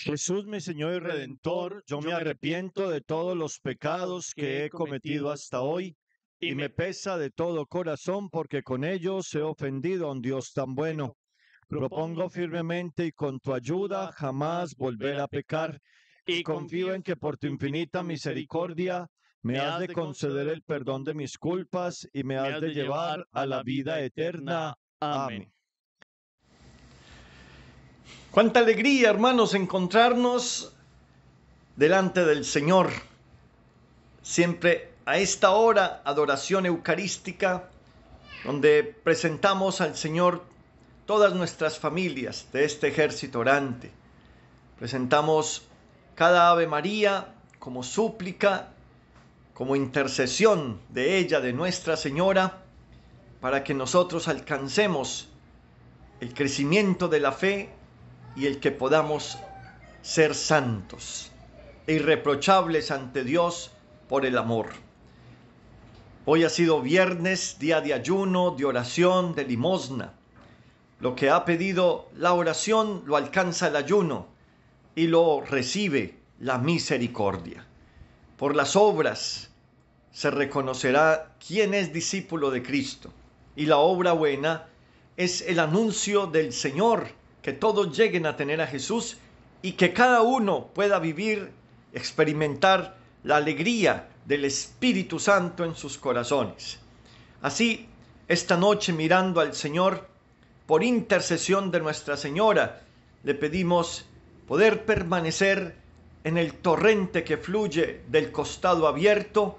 Jesús, mi Señor y Redentor, yo me arrepiento de todos los pecados que he cometido hasta hoy y me pesa de todo corazón porque con ellos he ofendido a un Dios tan bueno. Propongo firmemente y con tu ayuda jamás volver a pecar y confío en que por tu infinita misericordia me has de conceder el perdón de mis culpas y me has de llevar a la vida eterna. Amén. Cuánta alegría, hermanos, encontrarnos delante del Señor. Siempre a esta hora, adoración eucarística, donde presentamos al Señor todas nuestras familias de este ejército orante. Presentamos cada Ave María como súplica, como intercesión de ella, de Nuestra Señora, para que nosotros alcancemos el crecimiento de la fe y el que podamos ser santos e irreprochables ante Dios por el amor. Hoy ha sido viernes, día de ayuno, de oración, de limosna. Lo que ha pedido la oración lo alcanza el ayuno y lo recibe la misericordia. Por las obras se reconocerá quién es discípulo de Cristo. Y la obra buena es el anuncio del Señor que todos lleguen a tener a Jesús y que cada uno pueda vivir, experimentar la alegría del Espíritu Santo en sus corazones. Así, esta noche mirando al Señor, por intercesión de Nuestra Señora, le pedimos poder permanecer en el torrente que fluye del costado abierto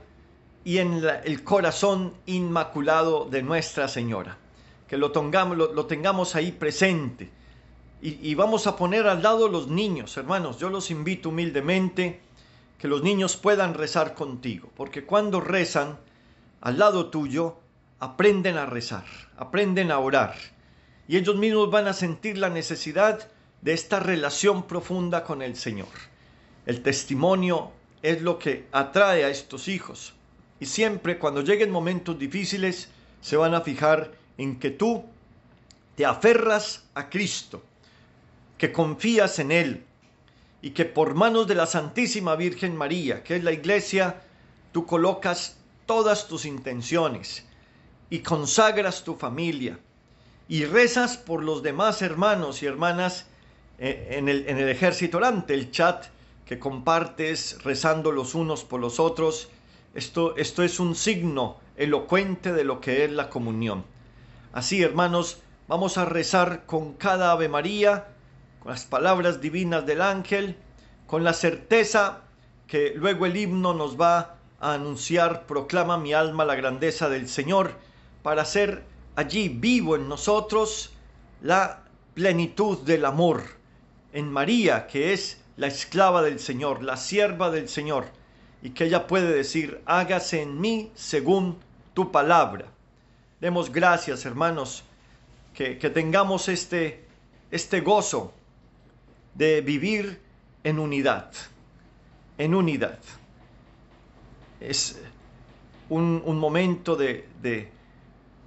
y en el corazón inmaculado de Nuestra Señora. Que lo lo tengamos ahí presente y, vamos a poner al lado los niños, hermanos. Yo los invito humildemente que los niños puedan rezar contigo, porque cuando rezan al lado tuyo, aprenden a rezar, aprenden a orar. Y ellos mismos van a sentir la necesidad de esta relación profunda con el Señor. El testimonio es lo que atrae a estos hijos. Y siempre cuando lleguen momentos difíciles, se van a fijar en que tú te aferras a Cristo que confías en Él y que por manos de la Santísima Virgen María, que es la iglesia, tú colocas todas tus intenciones y consagras tu familia y rezas por los demás hermanos y hermanas eh, en el, ejército orante, el chat que compartes rezando los unos por los otros. Esto, esto es un signo elocuente de lo que es la comunión. Así, hermanos, vamos a rezar con cada Ave María, con las palabras divinas del ángel, con la certeza que luego el himno nos va a anunciar, proclama mi alma la grandeza del Señor, para hacer allí vivo en nosotros la plenitud del amor en María, que es la esclava del Señor, la sierva del Señor, y que ella puede decir, hágase en mí según tu palabra. Demos gracias, hermanos, que, tengamos este, este gozo de vivir en unidad, en unidad. Es eh, un, momento de, de,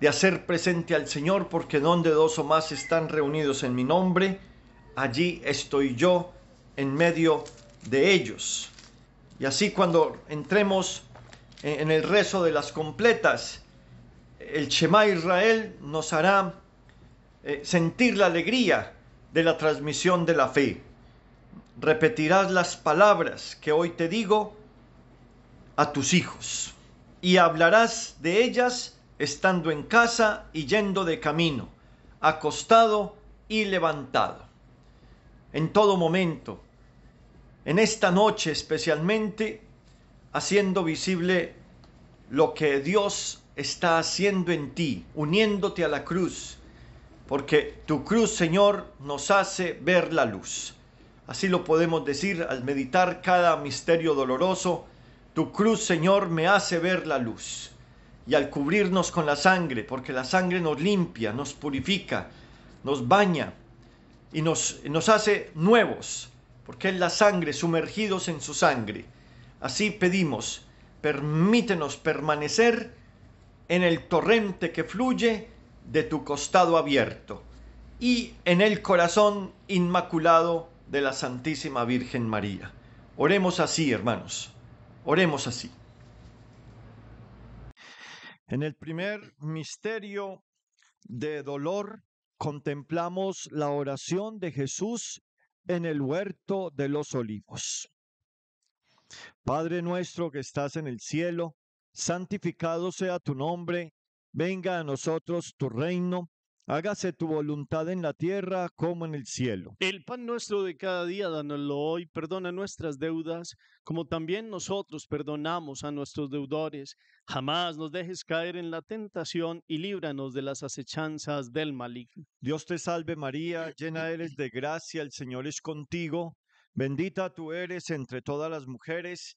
de hacer presente al Señor, porque donde dos o más están reunidos en mi nombre, allí estoy yo en medio de ellos. Y así cuando entremos en el rezo de las completas, el Shema Israel nos hará eh, sentir la alegría de la transmisión de la fe. Repetirás las palabras que hoy te digo a tus hijos y hablarás de ellas estando en casa y yendo de camino, acostado y levantado. En todo momento, en esta noche especialmente, haciendo visible lo que Dios está haciendo en ti, uniéndote a la cruz porque tu cruz, Señor, nos hace ver la luz. Así lo podemos decir al meditar cada misterio doloroso. Tu cruz, Señor, me hace ver la luz. Y al cubrirnos con la sangre, porque la sangre nos limpia, nos purifica, nos baña y nos, nos hace nuevos, porque es la sangre, sumergidos en su sangre. Así pedimos, permítenos permanecer en el torrente que fluye de tu costado abierto y en el corazón inmaculado de la Santísima Virgen María. Oremos así, hermanos. Oremos así. En el primer misterio de dolor contemplamos la oración de Jesús en el huerto de los olivos. Padre nuestro que estás en el cielo, santificado sea tu nombre Venga a nosotros tu reino, hágase tu voluntad en la tierra como en el cielo. El pan nuestro de cada día, danoslo hoy, perdona nuestras deudas, como también nosotros perdonamos a nuestros deudores. Jamás nos dejes caer en la tentación y líbranos de las acechanzas del maligno. Dios te salve María, llena eres de gracia, el Señor es contigo, bendita tú eres entre todas las mujeres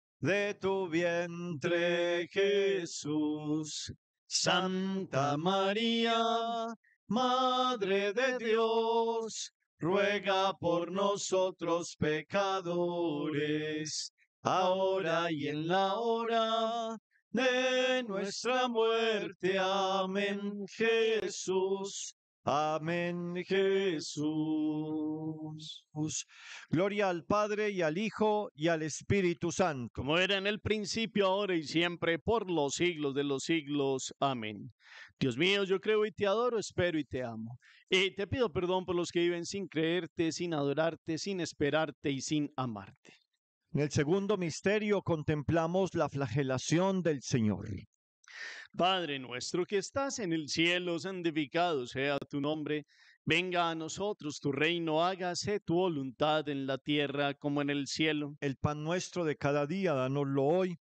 de tu vientre, Jesús. Santa María, Madre de Dios, ruega por nosotros pecadores, ahora y en la hora de nuestra muerte. Amén, Jesús. Amén, Jesús. Gloria al Padre y al Hijo y al Espíritu Santo. Como era en el principio, ahora y siempre, por los siglos de los siglos. Amén. Dios mío, yo creo y te adoro, espero y te amo. Y te pido perdón por los que viven sin creerte, sin adorarte, sin esperarte y sin amarte. En el segundo misterio contemplamos la flagelación del Señor. Padre nuestro que estás en el cielo, santificado sea tu nombre. Venga a nosotros tu reino, hágase tu voluntad en la tierra como en el cielo. El pan nuestro de cada día, danoslo hoy.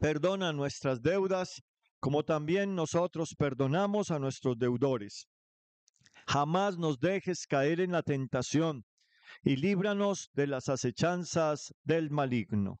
Perdona nuestras deudas, como también nosotros perdonamos a nuestros deudores. Jamás nos dejes caer en la tentación, y líbranos de las acechanzas del maligno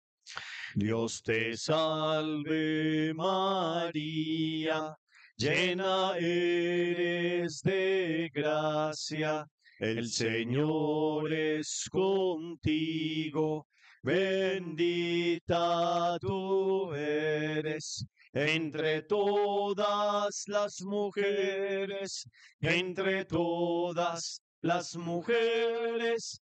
Dios te salve María, llena eres de gracia, el Señor es contigo, bendita tú eres. Entre todas las mujeres, entre todas las mujeres,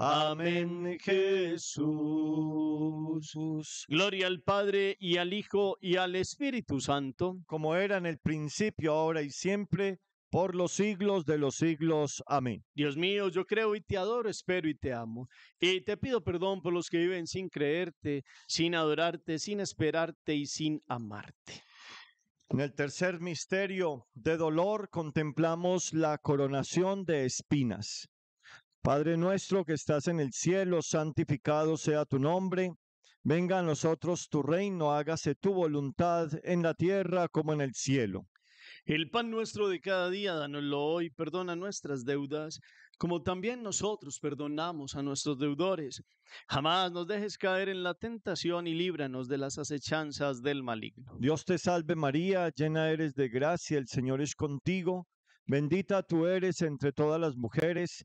Amén Jesús. Gloria al Padre y al Hijo y al Espíritu Santo. Como era en el principio, ahora y siempre, por los siglos de los siglos. Amén. Dios mío, yo creo y te adoro, espero y te amo. Y te pido perdón por los que viven sin creerte, sin adorarte, sin esperarte y sin amarte. En el tercer misterio de dolor contemplamos la coronación de espinas. Padre nuestro que estás en el cielo, santificado sea tu nombre. Venga a nosotros tu reino, hágase tu voluntad en la tierra como en el cielo. El pan nuestro de cada día, danoslo hoy, perdona nuestras deudas, como también nosotros perdonamos a nuestros deudores. Jamás nos dejes caer en la tentación y líbranos de las acechanzas del maligno. Dios te salve María, llena eres de gracia, el Señor es contigo, bendita tú eres entre todas las mujeres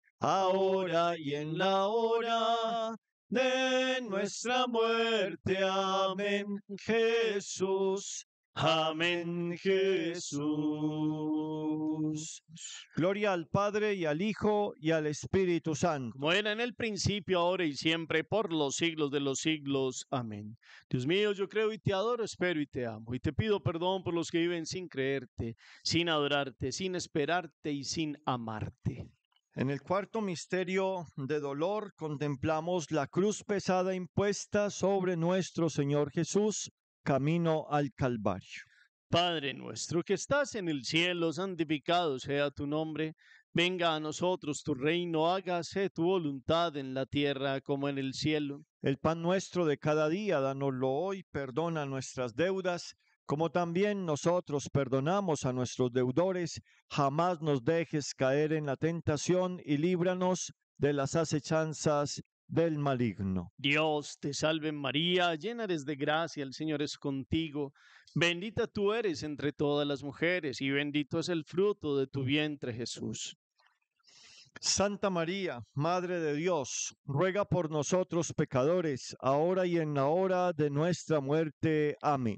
ahora y en la hora de nuestra muerte. Amén, Jesús. Amén, Jesús. Gloria al Padre y al Hijo y al Espíritu Santo. Como era en el principio, ahora y siempre, por los siglos de los siglos. Amén. Dios mío, yo creo y te adoro, espero y te amo. Y te pido perdón por los que viven sin creerte, sin adorarte, sin esperarte y sin amarte. En el cuarto misterio de dolor contemplamos la cruz pesada impuesta sobre nuestro Señor Jesús, camino al Calvario. Padre nuestro que estás en el cielo, santificado sea tu nombre, venga a nosotros tu reino, hágase tu voluntad en la tierra como en el cielo. El pan nuestro de cada día, danoslo hoy, perdona nuestras deudas como también nosotros perdonamos a nuestros deudores, jamás nos dejes caer en la tentación y líbranos de las acechanzas del maligno. Dios te salve María, llena eres de gracia, el Señor es contigo, bendita tú eres entre todas las mujeres y bendito es el fruto de tu vientre Jesús. Santa María, Madre de Dios, ruega por nosotros pecadores, ahora y en la hora de nuestra muerte. Amén.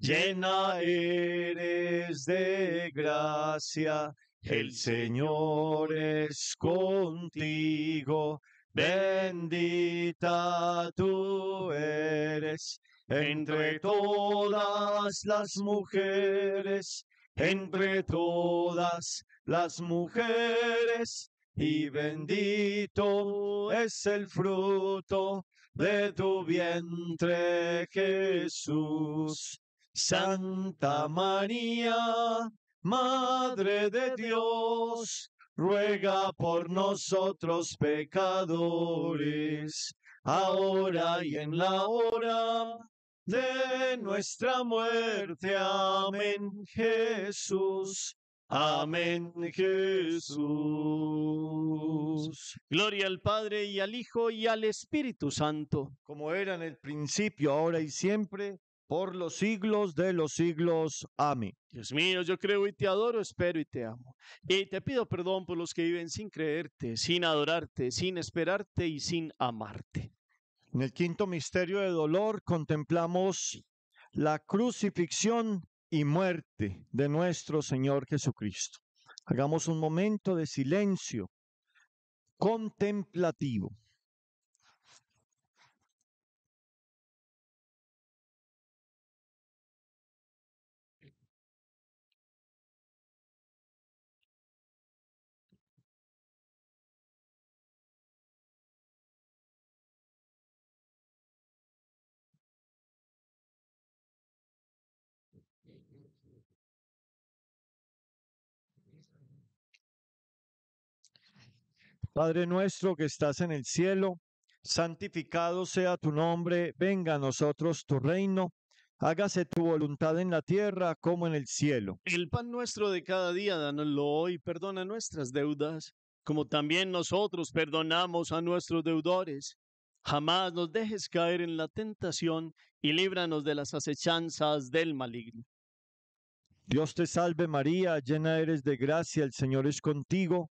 llena eres de gracia, el Señor es contigo, bendita tú eres entre todas las mujeres, entre todas las mujeres, y bendito es el fruto de tu vientre, Jesús. Santa María, Madre de Dios, ruega por nosotros pecadores, ahora y en la hora de nuestra muerte. Amén, Jesús. Amén, Jesús. Gloria al Padre y al Hijo y al Espíritu Santo. Como era en el principio, ahora y siempre por los siglos de los siglos. Amén. Dios mío, yo creo y te adoro, espero y te amo. Y te pido perdón por los que viven sin creerte, sin adorarte, sin esperarte y sin amarte. En el quinto misterio de dolor contemplamos la crucifixión y muerte de nuestro Señor Jesucristo. Hagamos un momento de silencio contemplativo. Padre nuestro que estás en el cielo, santificado sea tu nombre, venga a nosotros tu reino, hágase tu voluntad en la tierra como en el cielo. El pan nuestro de cada día, danoslo hoy, perdona nuestras deudas, como también nosotros perdonamos a nuestros deudores. Jamás nos dejes caer en la tentación y líbranos de las acechanzas del maligno. Dios te salve María, llena eres de gracia, el Señor es contigo.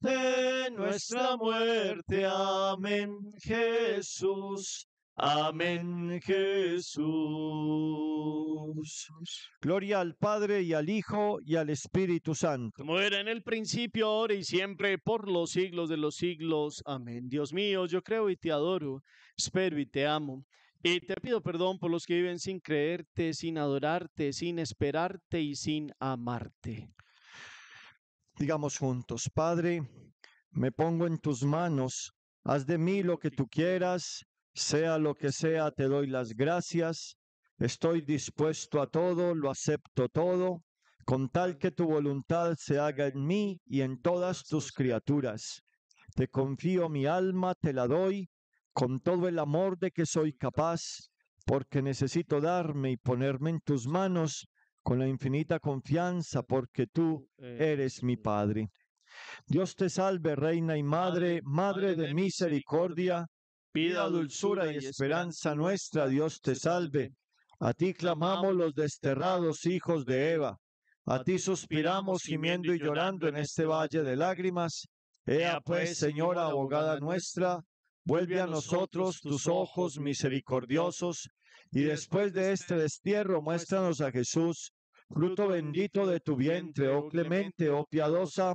de nuestra muerte. Amén, Jesús. Amén, Jesús. Gloria al Padre y al Hijo y al Espíritu Santo. Como era en el principio, ahora y siempre, por los siglos de los siglos. Amén. Dios mío, yo creo y te adoro, espero y te amo. Y te pido perdón por los que viven sin creerte, sin adorarte, sin esperarte y sin amarte. Digamos juntos, Padre, me pongo en tus manos, haz de mí lo que tú quieras, sea lo que sea, te doy las gracias, estoy dispuesto a todo, lo acepto todo, con tal que tu voluntad se haga en mí y en todas tus criaturas. Te confío mi alma, te la doy, con todo el amor de que soy capaz, porque necesito darme y ponerme en tus manos con la infinita confianza porque tú eres mi Padre. Dios te salve, Reina y Madre, Madre de misericordia, vida, dulzura y esperanza nuestra, Dios te salve. A ti clamamos los desterrados hijos de Eva. A ti suspiramos gimiendo y llorando en este, este valle de lágrimas. Ea pues, pues, Señora abogada nuestra, vuelve a nosotros tus ojos misericordiosos y después de este, este destierro muéstranos a Jesús fruto bendito de tu vientre, oh, oh clemente, oh, oh piadosa,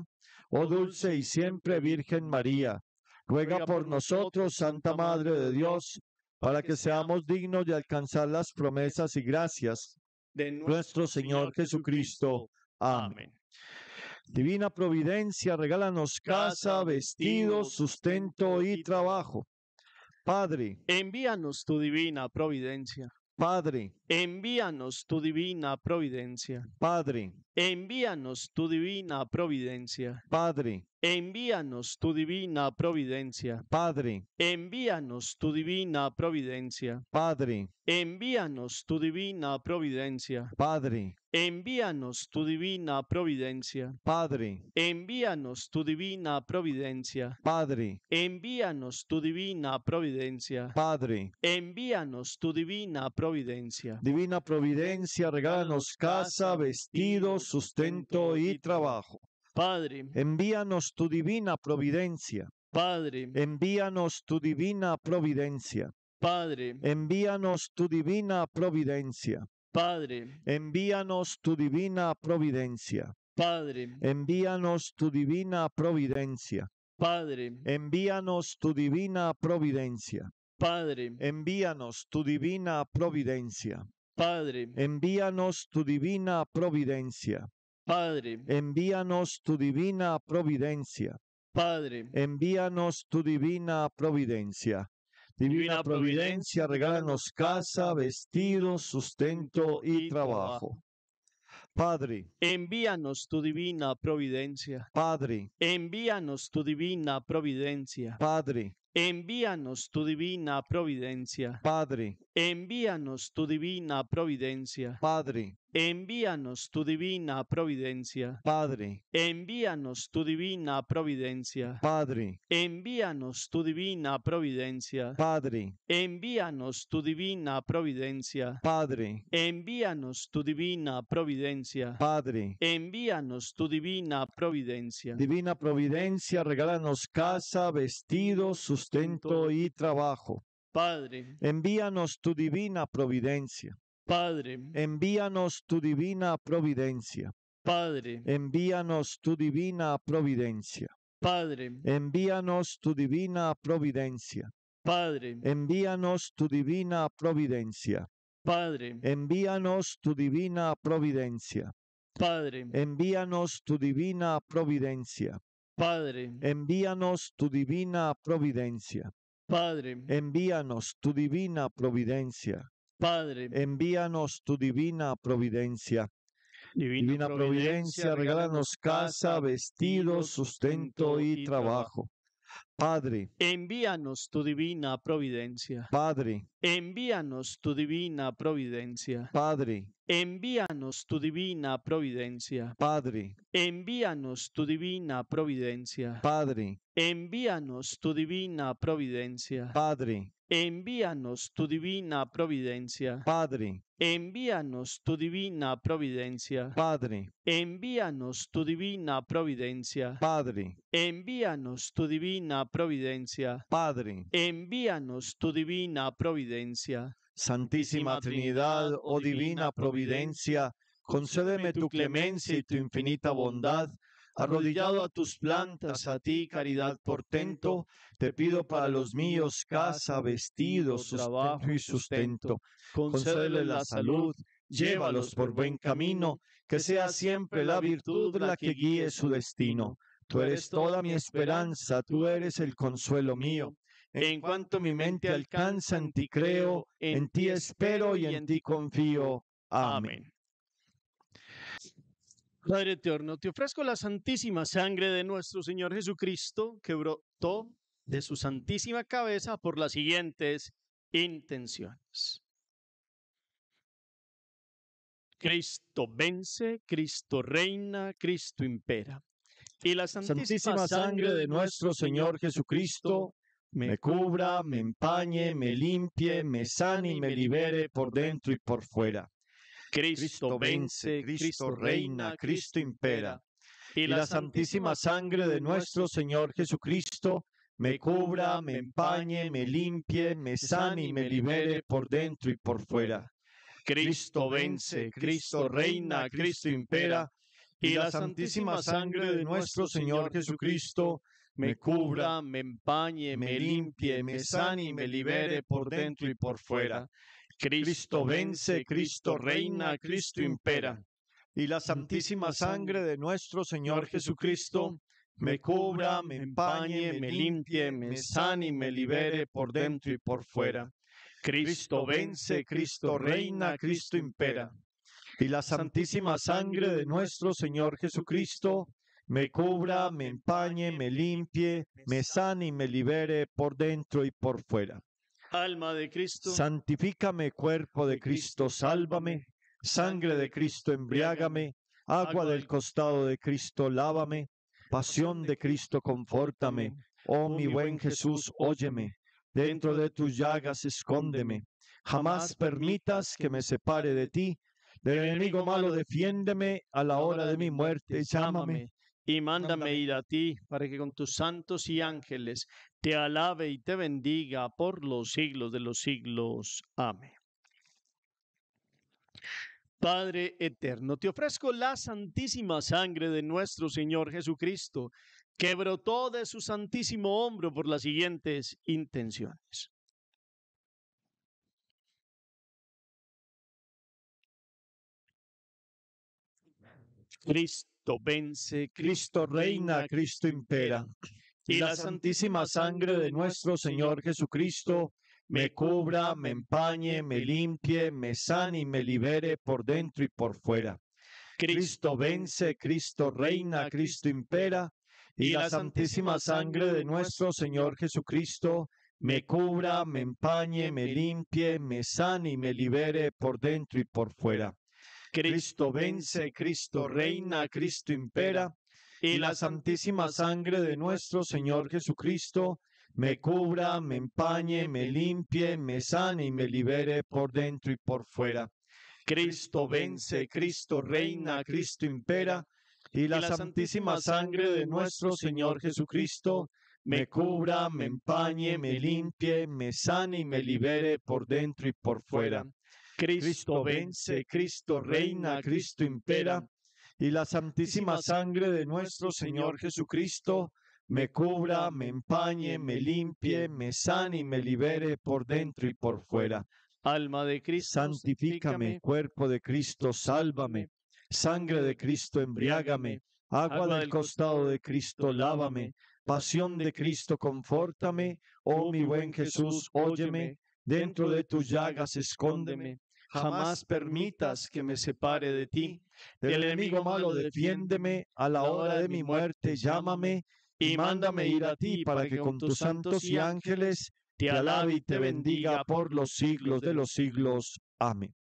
oh, oh dulce y siempre Virgen María. Ruega por nosotros, Santa Madre de Dios, para que seamos dignos de alcanzar las promesas y gracias de nuestro Señor Jesucristo. Amén. Divina providencia, regálanos casa, vestidos, sustento y trabajo. Padre, envíanos tu divina providencia Padre, envíanos tu divina providencia. Padre, envíanos tu divina providencia. Padre, Envíanos tu divina providencia. Padre. Envíanos tu divina providencia. Padre. Envíanos tu divina providencia. Padre. Envíanos tu divina providencia. Padre. Envíanos tu divina providencia. Padre. Envíanos tu divina providencia. Padre. Envíanos tu divina providencia. Divina providencia, regálanos casa, vestido, sustento y trabajo. Padre, envíanos tu divina providencia. Padre, envíanos tu divina providencia. Padre, envíanos tu divina providencia. Padre, envíanos tu divina providencia. Padre, envíanos tu divina providencia. Padre, envíanos tu divina providencia. Padre, envíanos tu divina providencia. Padre, envíanos tu divina providencia. Padre, envíanos tu divina providencia. Padre, envíanos tu divina providencia. Divina providencia, regálanos casa, vestido, sustento y trabajo. Padre, envíanos tu divina providencia. Padre, envíanos tu divina providencia. Padre, Envíanos tu divina providencia. Padre, envíanos tu divina providencia. Padre, Envíanos tu divina providencia, Padre. Envíanos tu divina providencia, Padre. Envíanos tu divina providencia, Padre. Envíanos tu divina providencia, Padre. Envíanos tu divina providencia, Padre. Envíanos tu divina providencia. Divina providencia, regálanos casa, vestido, sustento y trabajo. Padre, envíanos tu divina providencia. Padre, envíanos tu divina providencia. Padre, envíanos tu divina providencia. Padre, envíanos tu divina providencia. Padre, envíanos tu divina providencia. Padre, envíanos tu divina providencia. Padre, envíanos tu divina providencia. Padre, envíanos tu divina providencia. Padre, envíanos tu divina providencia. Padre, envíanos tu divina providencia. Divina, providencia, regálanos casa, vestido, sustento y trabajo. Padre, envíanos tu divina providencia. Padre, envíanos tu divina providencia. Padre, envíanos tu divina providencia. Padre, envíanos tu divina providencia. Padre, envíanos tu divina providencia. Padre, Envíanos tu divina providencia. Padre. Envíanos tu divina providencia. Padre. Envíanos tu divina providencia. Padre. Envíanos tu divina providencia. Padre. Envíanos tu divina providencia. Santísima Trinidad, oh, oh divina providencia, concédeme tu clemencia y tu infinita bondad Arrodillado a tus plantas, a ti caridad portento, te pido para los míos casa, vestidos, trabajo y sustento. Concédele la salud, llévalos por buen camino, que sea siempre la virtud la que guíe su destino. Tú eres toda mi esperanza, tú eres el consuelo mío. En cuanto mi mente alcanza, en ti creo, en ti espero y en ti confío. Amén. Padre eterno, te ofrezco la santísima sangre de nuestro Señor Jesucristo que brotó de su santísima cabeza por las siguientes intenciones. Cristo vence, Cristo reina, Cristo impera. Y la santísima, sangre de nuestro Señor Jesucristo me cubra, me empañe, me limpie, me sane y me libere por dentro y por fuera. Cristo vence, Cristo reina, Cristo impera. Y la santísima sangre de nuestro Señor Jesucristo me cubra, me empañe, me limpie, me sane y me libere por dentro y por fuera. Cristo vence, Cristo reina, Cristo impera. Y la santísima sangre de nuestro Señor Jesucristo me cubra, me empañe, me limpie, me sane y me libere por dentro y por fuera. Cristo vence, Cristo reina, Cristo impera. Y la santísima sangre de nuestro Señor Jesucristo me cubra, me empañe, me limpie, me sane y me libere por dentro y por fuera. Cristo vence, Cristo reina, Cristo impera. Y la santísima sangre de nuestro Señor Jesucristo me cubra, me empañe, me limpie, me sane y me libere por dentro y por fuera. Alma de Cristo. Santifícame, cuerpo de Cristo, sálvame. Sangre de Cristo, embriágame. Agua del costado de Cristo, lávame. Pasión de Cristo, confórtame. Oh, oh mi buen Jesús, óyeme. Dentro de tus llagas, escóndeme. Jamás permitas que me separe de ti. Del enemigo malo, defiéndeme a la hora de mi muerte. Llámame y mándame ir a ti para que con tus santos y ángeles te alabe y te bendiga por los siglos de los siglos. Amén. Padre eterno, te ofrezco la santísima sangre de nuestro Señor Jesucristo, que brotó de su santísimo hombro por las siguientes intenciones. Cristo vence, Cristo reina, Cristo impera y la santísima sangre de nuestro Señor Jesucristo me cubra, me empañe, me limpie, me sane y me libere por dentro y por fuera. Cristo vence, Cristo reina, Cristo impera, y la santísima sangre de nuestro Señor Jesucristo me cubra, me empañe, me limpie, me sane y me libere por dentro y por fuera. Cristo vence, Cristo reina, Cristo impera, y la santísima sangre de nuestro Señor Jesucristo me cubra, me empañe, me limpie, me sane y me libere por dentro y por fuera. Cristo vence, Cristo reina, Cristo impera, y la santísima sangre de nuestro Señor Jesucristo me cubra, me empañe, me limpie, me sane y me libere por dentro y por fuera. Cristo vence, Cristo reina, Cristo impera, y la santísima sangre de nuestro Señor Jesucristo me cubra, me empañe, me limpie, me sane y me libere por dentro y por fuera. Alma de Cristo, santifícame, cuerpo de Cristo, sálvame, sangre de Cristo, embriágame, agua del costado de Cristo, lávame, pasión de Cristo, confórtame, oh, oh mi buen Jesús, óyeme, dentro de tus llagas escóndeme, Jamás permitas que me separe de ti. Del enemigo malo defiéndeme, a la hora de mi muerte llámame y mándame ir a ti para que con tus santos y ángeles te alabe y te bendiga por los siglos de los siglos. Amén.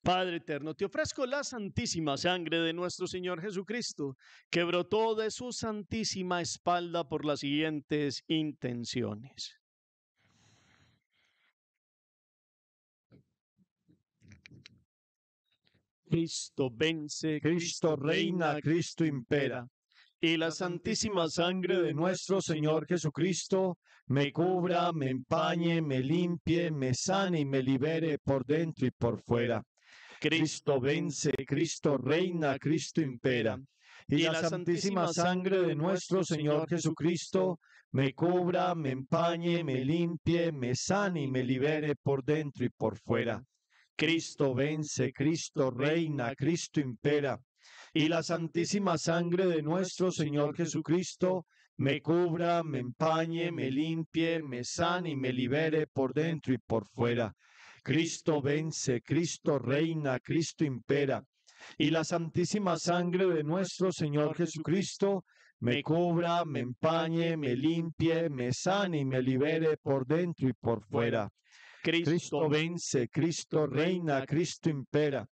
Padre eterno, te ofrezco la santísima sangre de nuestro Señor Jesucristo, que brotó de su santísima espalda por las siguientes intenciones Cristo vence, Cristo reina, Cristo impera. Y la santísima sangre de nuestro Señor Jesucristo me cubra, me empañe, me limpie, me sane y me libere por dentro y por fuera. Cristo vence, Cristo reina, Cristo impera. Y la santísima sangre de nuestro Señor Jesucristo me cubra, me empañe, me limpie, me sane y me libere por dentro y por fuera. Cristo vence, Cristo reina, Cristo impera. Y la santísima sangre de nuestro Señor Jesucristo me cubra, me empañe, me limpie, me sane y me libere por dentro y por fuera. Cristo vence, Cristo reina, Cristo impera. Y la santísima sangre de nuestro Señor Jesucristo me cubra, me empañe, me limpie, me sane y me libere por dentro y por fuera. Cristo, vence, Cristo reina, Cristo impera.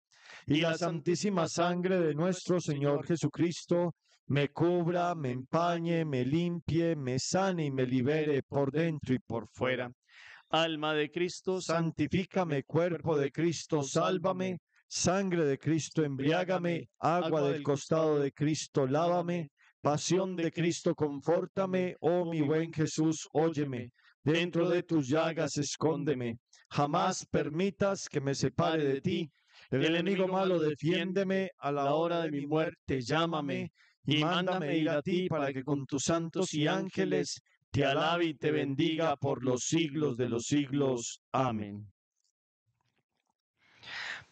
Y la santísima sangre de nuestro Señor Jesucristo me cubra, me empañe, me limpie, me sane y me libere por dentro y por fuera. Alma de Cristo, santifícame, cuerpo de Cristo, sálvame, sangre de Cristo, embriágame, agua del costado de Cristo, lávame, pasión de Cristo, confórtame, oh, oh mi buen Jesús, óyeme. Dentro de tus llagas escóndeme. Jamás permitas que me separe de ti. El enemigo malo, defiéndeme a la hora de mi muerte. Llámame y mándame ir a ti para que con tus santos y ángeles te alabe y te bendiga por los siglos de los siglos. Amén.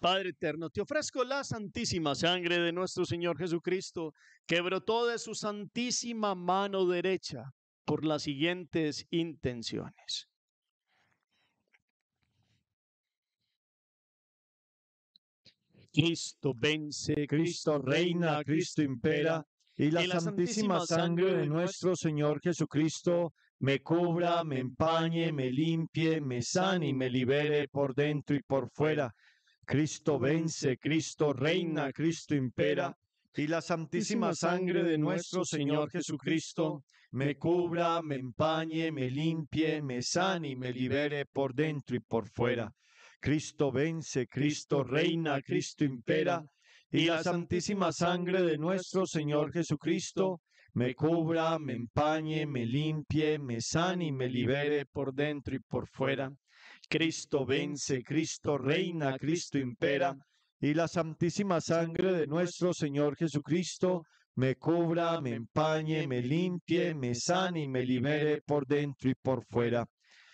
Padre eterno, te ofrezco la santísima sangre de nuestro Señor Jesucristo, que brotó de su santísima mano derecha por las siguientes intenciones. Cristo vence, Cristo reina, Cristo impera, y la, santísima, santísima sangre de nuestro Señor Jesucristo me cubra, me empañe, me limpie, me sane y me libere por dentro y por fuera. Cristo vence, Cristo reina, Cristo impera, y la santísima sangre de nuestro Señor Jesucristo me cubra, me empañe, me limpie, me sane y me libere por dentro y por fuera. Cristo vence, Cristo reina, Cristo impera, y la santísima sangre de nuestro Señor Jesucristo me cubra, me empañe, me limpie, me sane y me libere por dentro y por fuera. Cristo vence, Cristo reina, Cristo impera y la santísima sangre de nuestro Señor Jesucristo me cubra, me empañe, me limpie, me sane y me libere por dentro y por fuera.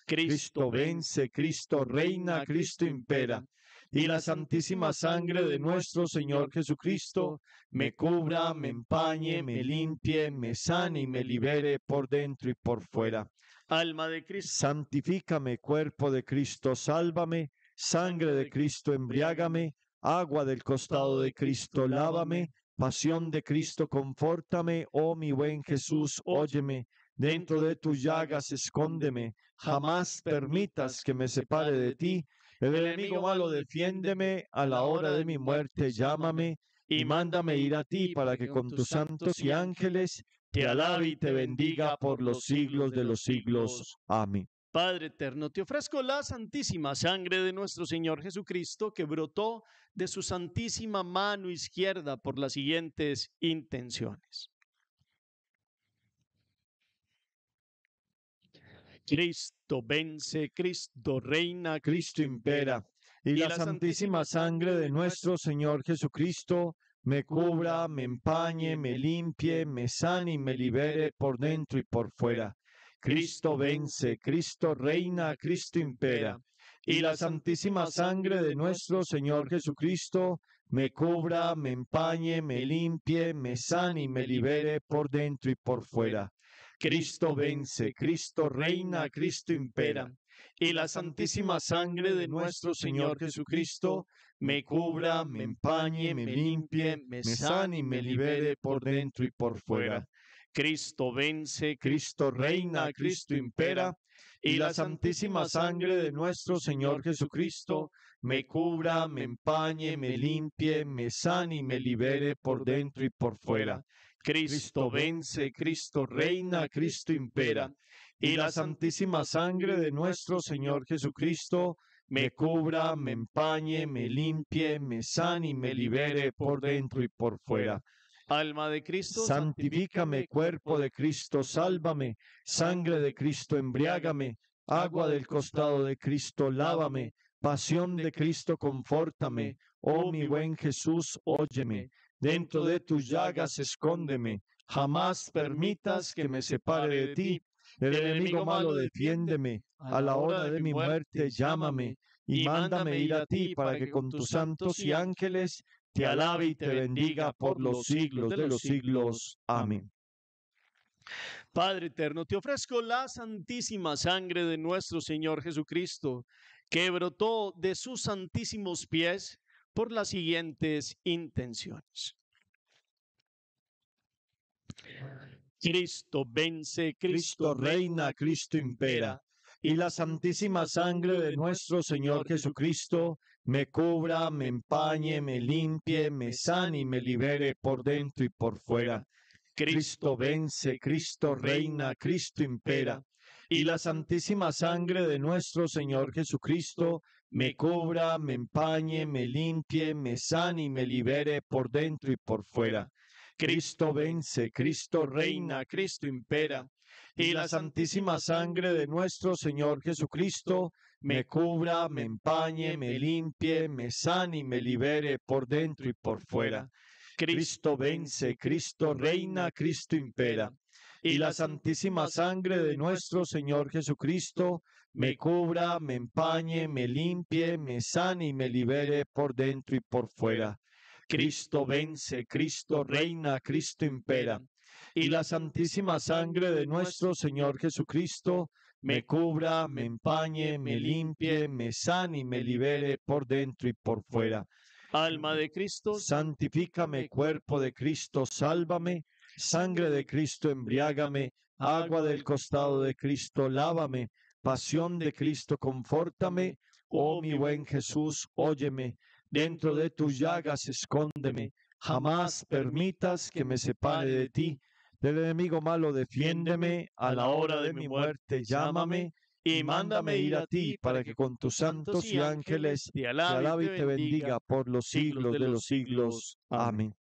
Cristo vence, Cristo reina, Cristo impera. Y la santísima sangre de nuestro Señor Jesucristo me cubra, me empañe, me limpie, me sane y me libere por dentro y por fuera. Alma de Cristo. Santifícame, cuerpo de Cristo, sálvame. Sangre de Cristo, embriágame Agua del costado de Cristo, lávame. Pasión de Cristo, confórtame. Oh mi buen Jesús, óyeme. Dentro de tus llagas, escóndeme. Jamás permitas que me separe de ti. El enemigo malo, defiéndeme. A la hora de mi muerte, llámame. Y mándame ir a ti para que con tus santos y ángeles te alabe y te bendiga por los siglos de los siglos. Amén. Padre eterno, te ofrezco la santísima sangre de nuestro Señor Jesucristo que brotó de su santísima mano izquierda por las siguientes intenciones. Cristo vence, Cristo reina, Cristo impera. Y, la, santísima sangre de nuestro Señor Jesucristo me cubra, me empañe, me limpie, me sane y me libere por dentro y por fuera. Cristo vence, Cristo reina, Cristo impera. Y la santísima sangre de nuestro Señor Jesucristo me cubra, me empañe, me limpie, me sane y me libere por dentro y por fuera. Cristo vence, Cristo reina, Cristo impera. Y la santísima sangre de nuestro Señor Jesucristo me cubra, me empañe, me limpie, me sane y me libere por dentro y por fuera. Cristo vence, Cristo reina, Cristo impera, y la santísima sangre de nuestro Señor Jesucristo me cubra, me empañe, me limpie, me sane y me libere por dentro y por fuera. Cristo vence, Cristo reina, Cristo impera, y la santísima sangre de nuestro Señor Jesucristo me cubra, me empañe, me limpie, me sane y me libere por dentro y por fuera. Alma de Cristo, santifícame, cuerpo de Cristo, sálvame, sangre de Cristo, embriágame, agua del costado de Cristo, lávame, pasión de Cristo, confórtame, oh mi buen Jesús, óyeme, dentro de tus llagas escóndeme, jamás permitas que me separe de ti, el enemigo malo defiéndeme, a la hora de mi muerte llámame, y mándame ir a ti para que con tus santos y ángeles te alabe y te bendiga por los siglos de los siglos. Amén. Padre eterno, te ofrezco la santísima sangre de nuestro Señor Jesucristo, que brotó de sus santísimos pies por las siguientes intenciones. Cristo vence, Cristo reina, Cristo impera, y la santísima sangre de nuestro Señor Jesucristo me cubra, me empañe, me limpie, me sane y me libere por dentro y por fuera. Cristo vence, Cristo reina, Cristo impera. Y la santísima sangre de nuestro Señor Jesucristo me cubra, me empañe, me limpie, me sane y me libere por dentro y por fuera. Cristo vence, Cristo reina, Cristo impera. Y la santísima sangre de nuestro Señor Jesucristo me cubra, me empañe, me limpie, me sane y me libere por dentro y por fuera. Cristo vence, Cristo reina, Cristo impera. Y la santísima sangre de nuestro Señor Jesucristo me cubra, me empañe, me limpie, me sane y me libere por dentro y por fuera. Cristo vence, Cristo reina, Cristo impera. Y la santísima sangre de nuestro Señor Jesucristo me cubra, me empañe, me limpie, me sane y me libere por dentro y por fuera. Alma de Cristo, santifícame, cuerpo de Cristo, sálvame, sangre de Cristo, embriágame, agua del costado de Cristo, lávame, pasión de Cristo, confórtame, oh mi buen Jesús, óyeme, dentro de tus llagas escóndeme, jamás permitas que me separe de ti, del enemigo malo, defiéndeme a la hora de mi muerte, llámame y mándame ir a ti para que con tus santos y ángeles te alabe y te bendiga por los siglos de los siglos. Amén.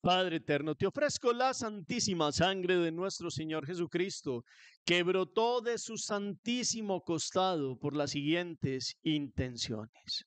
Padre eterno, te ofrezco la santísima sangre de nuestro Señor Jesucristo, que brotó de su santísimo costado por las siguientes intenciones.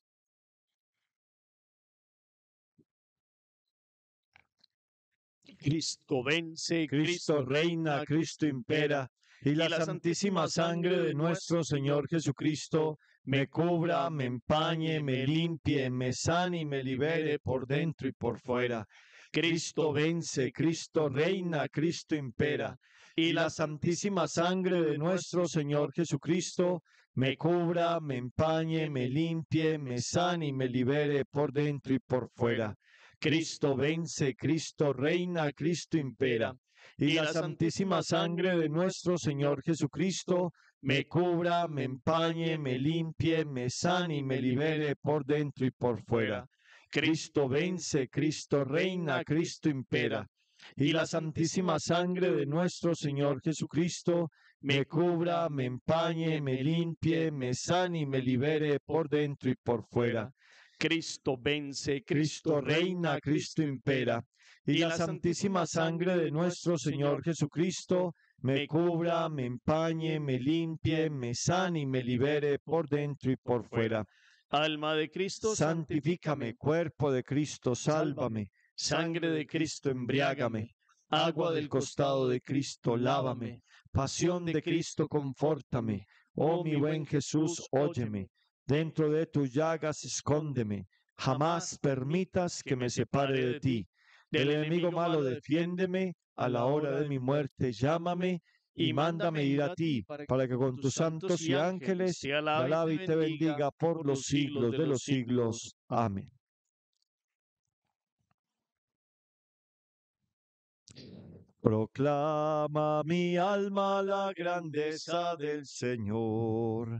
Cristo vence, Cristo reina, Cristo impera, y la santísima sangre de nuestro Señor Jesucristo me cubra, me empañe, me limpie, me sane y me libere por dentro y por fuera. Cristo vence, Cristo reina, Cristo impera, y la santísima sangre de nuestro Señor Jesucristo me cubra, me empañe, me limpie, me sane y me libere por dentro y por fuera. Cristo vence, Cristo reina, Cristo impera. Y la santísima sangre de nuestro Señor Jesucristo me cubra, me empañe, me limpie, me sane y me libere por dentro y por fuera. Cristo vence, Cristo reina, Cristo impera. Y la santísima sangre de nuestro Señor Jesucristo me cubra, me empañe, me limpie, me sane y me libere por dentro y por fuera. Cristo vence, Cristo reina, Cristo impera, y la santísima sangre de nuestro Señor Jesucristo me cubra, me empañe, me limpie, me sane y me libere por dentro y por fuera. Alma de Cristo, santifícame, cuerpo de Cristo, sálvame, sangre de Cristo, embriágame, agua del costado de Cristo, lávame, pasión de Cristo, confórtame. Oh mi buen Jesús, óyeme. Dentro de tus llagas escóndeme. Jamás permitas que me separe de ti. Del enemigo malo defiéndeme. A la hora de mi muerte llámame y mándame ir a ti para que con tus santos y ángeles te alabe y te bendiga por los siglos de los siglos. Amén. Proclama mi alma la grandeza del Señor.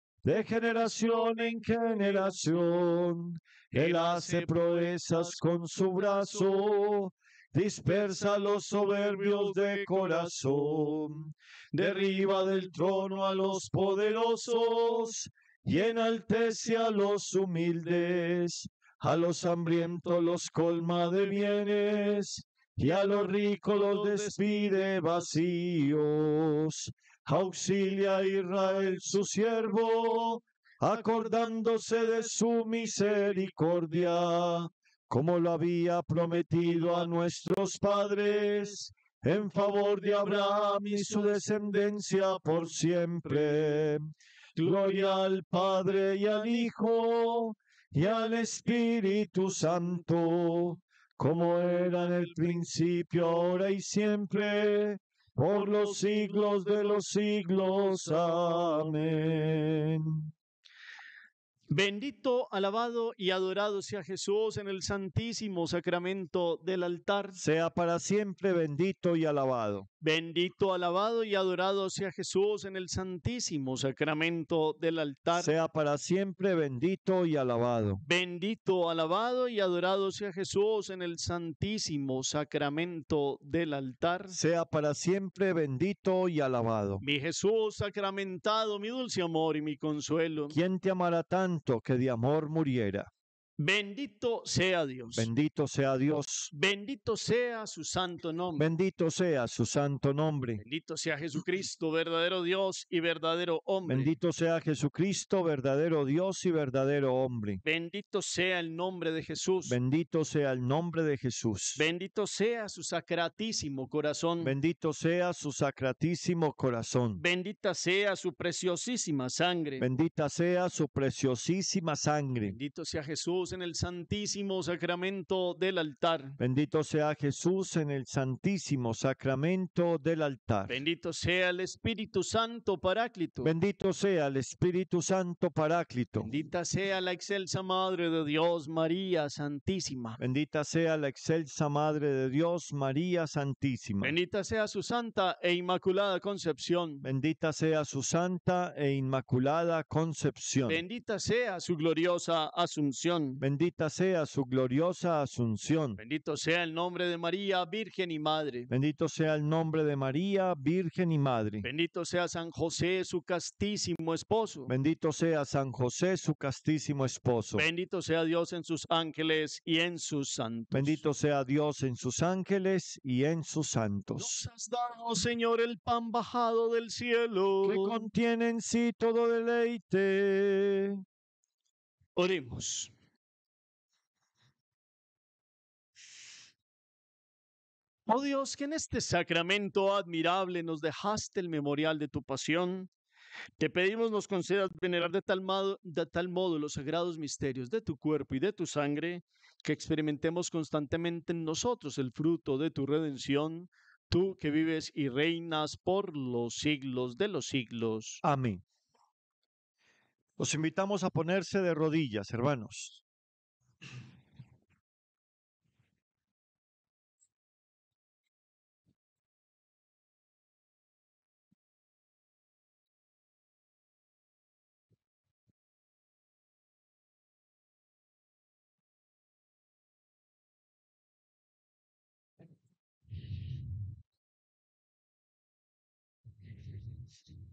de generación en generación. Él hace proezas con su brazo, dispersa los soberbios de corazón, derriba del trono a los poderosos y enaltece a los humildes. A los hambrientos los colma de bienes y a los ricos los despide vacíos. Auxilia a Israel su siervo, acordándose de su misericordia, como lo había prometido a nuestros padres, en favor de Abraham y su descendencia por siempre. Gloria al Padre y al Hijo y al Espíritu Santo, como era en el principio, ahora y siempre por los siglos de los siglos. Amén. Bendito, alabado y adorado sea Jesús en el santísimo sacramento del altar. Sea para siempre bendito y alabado. Bendito, alabado y adorado sea Jesús en el santísimo sacramento del altar. Sea para siempre bendito y alabado. Bendito, alabado y adorado sea Jesús en el santísimo sacramento del altar. Sea para siempre bendito y alabado. Mi Jesús sacramentado, mi dulce amor y mi consuelo. ¿Quién te amará tanto que de amor muriera? Bendito sea Dios. Bendito sea Dios. Bendito sea su santo nombre. Bendito sea su santo nombre. Bendito sea Jesucristo, verdadero Dios y verdadero hombre. Bendito sea Jesucristo, verdadero Dios y verdadero hombre. Bendito sea el nombre de Jesús. Bendito sea el nombre de Jesús. Bendito sea su sacratísimo corazón. Bendito sea su sacratísimo corazón. Bendita sea su preciosísima sangre. Bendita sea su preciosísima sangre. Bendito sea Jesús en el santísimo sacramento del altar. Bendito sea Jesús en el santísimo sacramento del altar. Bendito sea el Espíritu Santo Paráclito. Bendito sea el Espíritu Santo Paráclito. Bendita sea la excelsa Madre de Dios, María Santísima. Bendita sea la excelsa Madre de Dios, María Santísima. Bendita sea su santa e inmaculada concepción. Bendita sea su santa e inmaculada concepción. Bendita sea su gloriosa asunción. Bendita sea su gloriosa asunción. Bendito sea el nombre de María, Virgen y Madre. Bendito sea el nombre de María, Virgen y Madre. Bendito sea San José, su castísimo esposo. Bendito sea San José, su castísimo esposo. Bendito sea Dios en sus ángeles y en sus santos. Bendito sea Dios en sus ángeles y en sus santos. Nos Señor, el pan bajado del cielo. Que contiene en sí todo deleite. Oremos. Oh Dios, que en este sacramento admirable nos dejaste el memorial de tu pasión, te pedimos nos concedas venerar de tal, modo, de tal modo los sagrados misterios de tu cuerpo y de tu sangre, que experimentemos constantemente en nosotros el fruto de tu redención, tú que vives y reinas por los siglos de los siglos. Amén. Los invitamos a ponerse de rodillas, hermanos. scenes.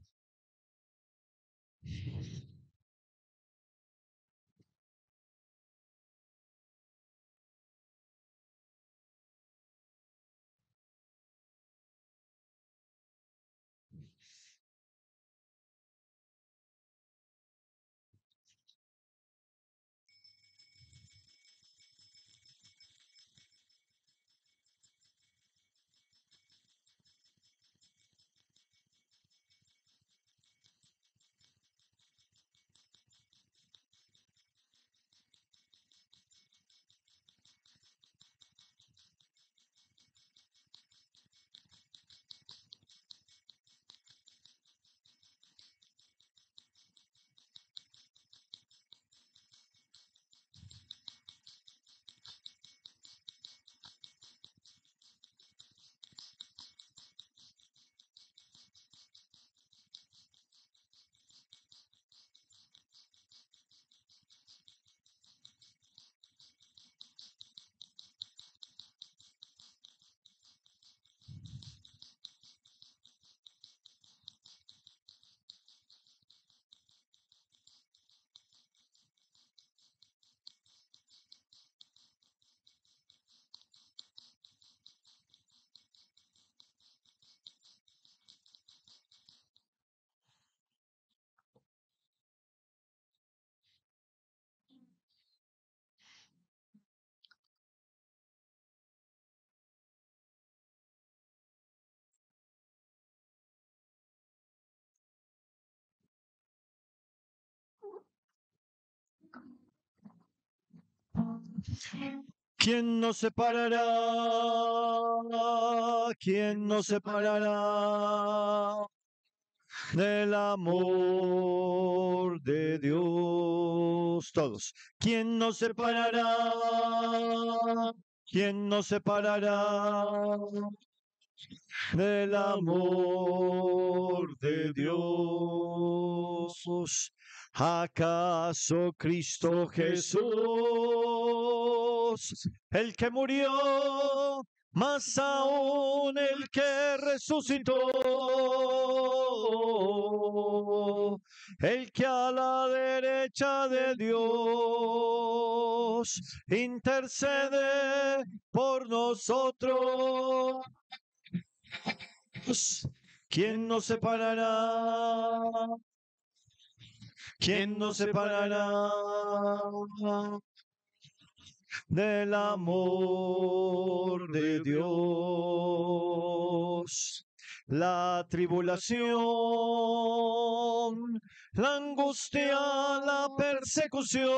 ¿Quién nos separará? ¿Quién nos separará del amor de Dios? Todos. ¿Quién nos separará? ¿Quién nos separará del amor de Dios? ¿Acaso Cristo Jesús, el que murió, más aún el que resucitó, el que a la derecha de Dios intercede por nosotros? ¿Quién nos separará ¿Quién nos separará del amor de Dios? la tribulación, la angustia, la persecución,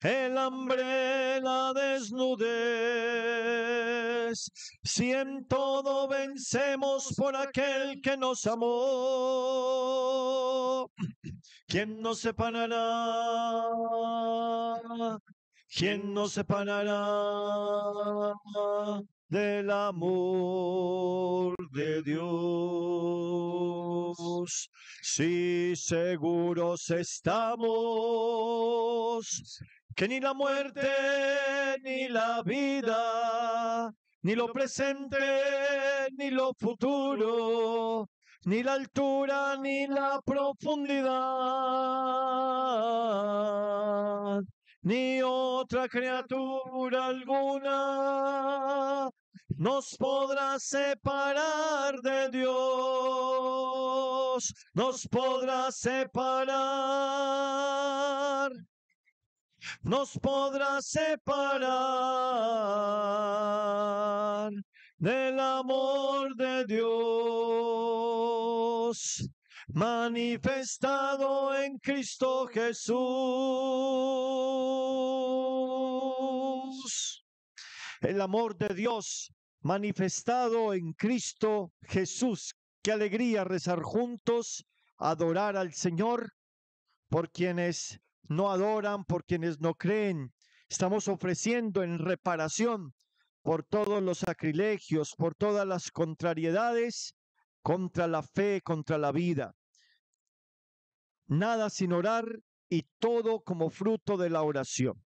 el hambre, la desnudez. Si en todo vencemos por aquel que nos amó, ¿quién nos separará ¿Quién nos separará del amor de Dios? Si seguros estamos que ni la muerte ni la vida, ni lo presente ni lo futuro, ni la altura ni la profundidad ni otra criatura alguna nos podrá separar de Dios, nos podrá separar, nos podrá separar del amor de Dios manifestado en Cristo Jesús. El amor de Dios manifestado en Cristo Jesús. Qué alegría rezar juntos, adorar al Señor por quienes no adoran, por quienes no creen. Estamos ofreciendo en reparación por todos los sacrilegios, por todas las contrariedades contra la fe, contra la vida. Nada sin orar y todo como fruto de la oración.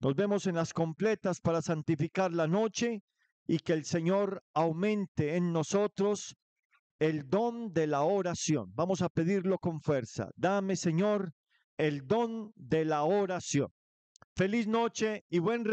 Nos vemos en las completas para santificar la noche y que el Señor aumente en nosotros el don de la oración. Vamos a pedirlo con fuerza. Dame, Señor, el don de la oración. Feliz noche y buen